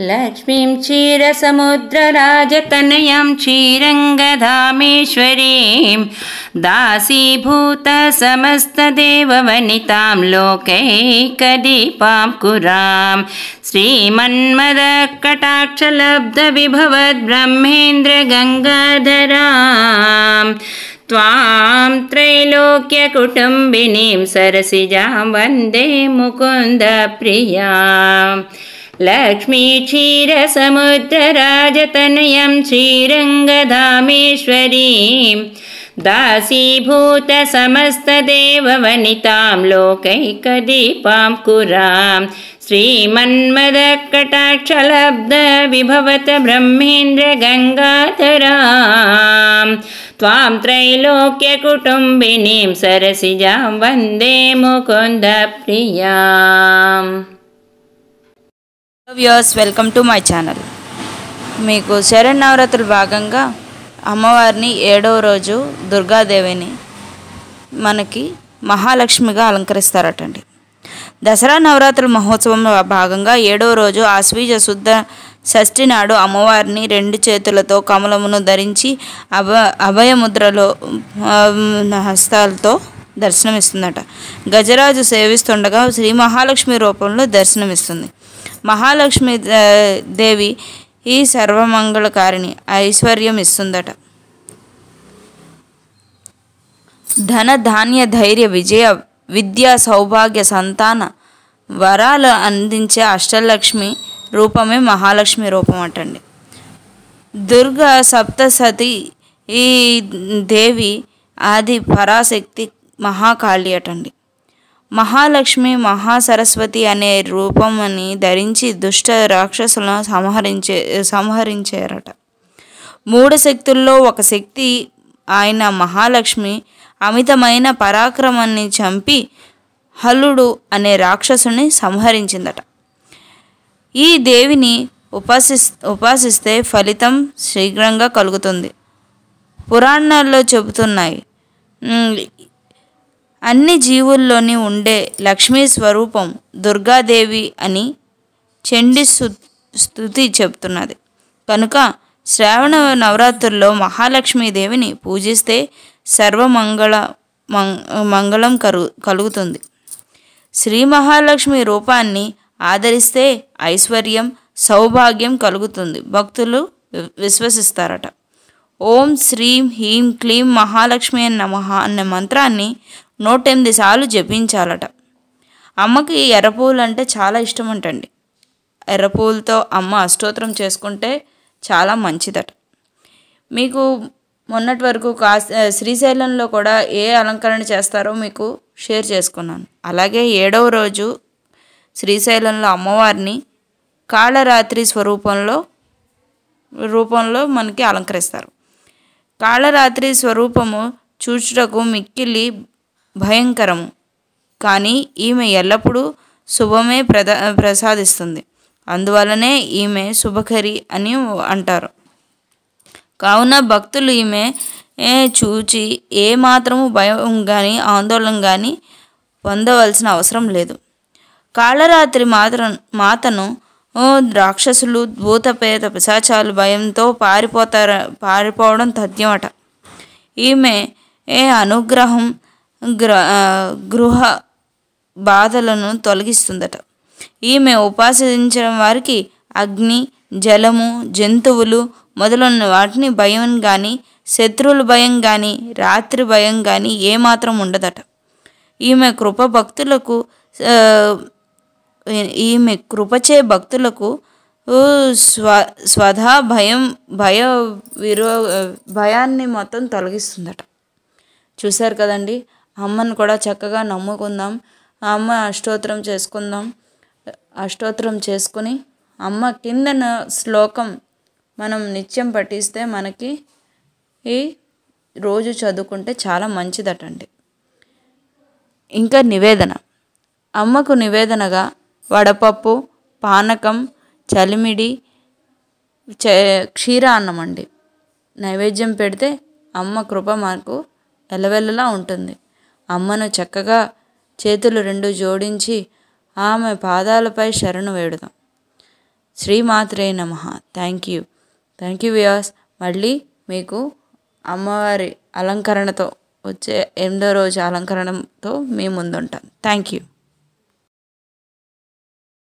लक्ष्मीं क्षीरसमुद्रराजतनयं क्षीरङ्गधामेश्वरीं दासीभूतसमस्तदेववनितां लोकैकदीपां कुरां श्रीमन्मदकटाक्षलब्धविभवद्ब्रह्मेन्द्रगङ्गाधरां त्वां त्रैलोक्यकुटुम्बिनीं सरसिजां वन्दे मुकुन्दप्रियाम् लक्ष्मीक्षीरसमुद्रराजतनयं श्रीरङ्गधामेश्वरीं दासीभूतसमस्तदेववनितां लोकैकदीपां कुरां श्रीमन्मदकटाक्षलब्धविभवत ब्रह्मेन्द्रगङ्गाधरां त्वां त्रैलोक्यकुटुम्बिनीं सरसिजां वन्दे मुकुन्दप्रियाम् hello viewers welcome to my channel మీకు శరణ్ నవరాత్రులు భాగంగా అమ్మవారిని ఏడవ రోజు దుర్గాదేవిని మనకి మహాలక్ష్మిగా అలంకరిస్తారటండి దసరా నవరాత్రుల మహోత్సవం భాగంగా ఏడవ రోజు ఆశ్వీజ శుద్ధ షష్ఠి నాడు అమ్మవారిని రెండు చేతులతో కమలమును ధరించి అభ అభయముద్రలో హస్తాలతో దర్శనమిస్తుందట గజరాజు సేవిస్తుండగా శ్రీ మహాలక్ష్మి రూపంలో దర్శనమిస్తుంది మహాలక్ష్మి దేవి ఈ సర్వమంగళకారిణి ఐశ్వర్యం ఇస్తుందట ధన ధాన్య ధైర్య విజయ విద్యా సౌభాగ్య సంతాన వరాలు అందించే అష్టలక్ష్మి రూపమే మహాలక్ష్మి రూపం అటండి దుర్గా సప్తసతి ఈ దేవి ఆది పరాశక్తి మహాకాళి అటండి మహాలక్ష్మి మహాసరస్వతి అనే రూపమని ధరించి దుష్ట రాక్షసులను సంహరించే సంహరించారట మూడు శక్తుల్లో ఒక శక్తి ఆయన మహాలక్ష్మి అమితమైన పరాక్రమాన్ని చంపి హలుడు అనే రాక్షసుని సంహరించిందట ఈ దేవిని ఉపాసిస్ ఉపాసిస్తే ఫలితం శీఘ్రంగా కలుగుతుంది పురాణాల్లో చెబుతున్నాయి అన్ని జీవుల్లోని ఉండే లక్ష్మీ స్వరూపం దుర్గాదేవి అని చండి స్థుతి చెప్తున్నది కనుక శ్రావణ నవరాత్రుల్లో మహాలక్ష్మీదేవిని పూజిస్తే సర్వమంగళ మంగళం కరు కలుగుతుంది శ్రీ మహాలక్ష్మి రూపాన్ని ఆదరిస్తే ఐశ్వర్యం సౌభాగ్యం కలుగుతుంది భక్తులు విశ్వసిస్తారట ఓం శ్రీం హీం క్లీం మహాలక్ష్మి అన్న మహా అన్న మంత్రాన్ని నూట ఎనిమిది సార్లు జపించాలట అమ్మకి ఎర్రపూలు అంటే చాలా ఇష్టం అంటండి ఎర్రపూలతో అమ్మ అష్టోత్తరం చేసుకుంటే చాలా మంచిదట మీకు మొన్నటి వరకు కాస్ శ్రీశైలంలో కూడా ఏ అలంకరణ చేస్తారో మీకు షేర్ చేసుకున్నాను అలాగే ఏడవ రోజు శ్రీశైలంలో అమ్మవారిని కాళరాత్రి స్వరూపంలో రూపంలో మనకి అలంకరిస్తారు కాళరాత్రి స్వరూపము చూచుటకు మిక్కిలి భయంకరము కానీ ఈమె ఎల్లప్పుడూ శుభమే ప్రద ప్రసాదిస్తుంది అందువలనే ఈమె శుభకరి అని అంటారు కావున భక్తులు ఈమె చూచి ఏ మాత్రము భయం కానీ ఆందోళన కానీ పొందవలసిన అవసరం లేదు కాళరాత్రి మాత్రం మాతను రాక్షసులు భూతపేత పిశాచాలు భయంతో పారిపోతారు పారిపోవడం తథ్యమట ఈమె ఏ అనుగ్రహం గ్ర గృహ బాధలను తొలగిస్తుందట ఈమె ఉపాసించడం వారికి అగ్ని జలము జంతువులు మొదలైన వాటిని భయం కానీ శత్రువుల భయం కానీ రాత్రి భయం కానీ ఏమాత్రం ఉండదట ఈమె కృప భక్తులకు ఈమె కృపచే భక్తులకు స్వ స్వధా భయం భయ విరో భయాన్ని మొత్తం తొలగిస్తుందట చూశారు కదండి అమ్మను కూడా చక్కగా నమ్ముకుందాం అమ్మ అష్టోత్తరం చేసుకుందాం అష్టోత్తరం చేసుకుని అమ్మ కిందన శ్లోకం మనం నిత్యం పఠిస్తే మనకి ఈ రోజు చదువుకుంటే చాలా మంచిదటండి ఇంకా నివేదన అమ్మకు నివేదనగా వడపప్పు పానకం చలిమిడి క్షీర అన్నం అండి నైవేద్యం పెడితే అమ్మ కృప మనకు ఎలవెల్లలా ఉంటుంది అమ్మను చక్కగా చేతులు రెండు జోడించి ఆమె పాదాలపై శరణు వేడుదాం శ్రీమాత్రే నమ థ్యాంక్ యూ థ్యాంక్ యూ వ్యాస్ మళ్ళీ మీకు అమ్మవారి అలంకరణతో వచ్చే ఎనిమిదో రోజు అలంకరణతో మీ ముందుంటాం థ్యాంక్ యూ